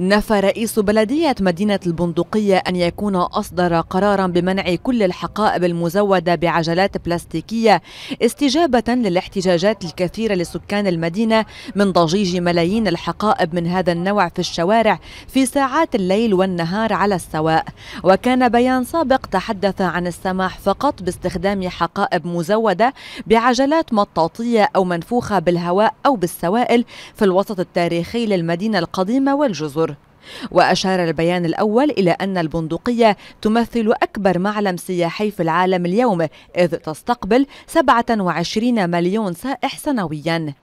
نفى رئيس بلدية مدينة البندقية أن يكون أصدر قرارا بمنع كل الحقائب المزودة بعجلات بلاستيكية استجابة للاحتجاجات الكثيرة لسكان المدينة من ضجيج ملايين الحقائب من هذا النوع في الشوارع في ساعات الليل والنهار على السواء وكان بيان سابق تحدث عن السماح فقط باستخدام حقائب مزودة بعجلات مطاطية أو منفوخة بالهواء أو بالسوائل في الوسط التاريخي للمدينة القديمة والجزر وأشار البيان الأول إلى أن البندقية تمثل أكبر معلم سياحي في العالم اليوم إذ تستقبل 27 مليون سائح سنوياً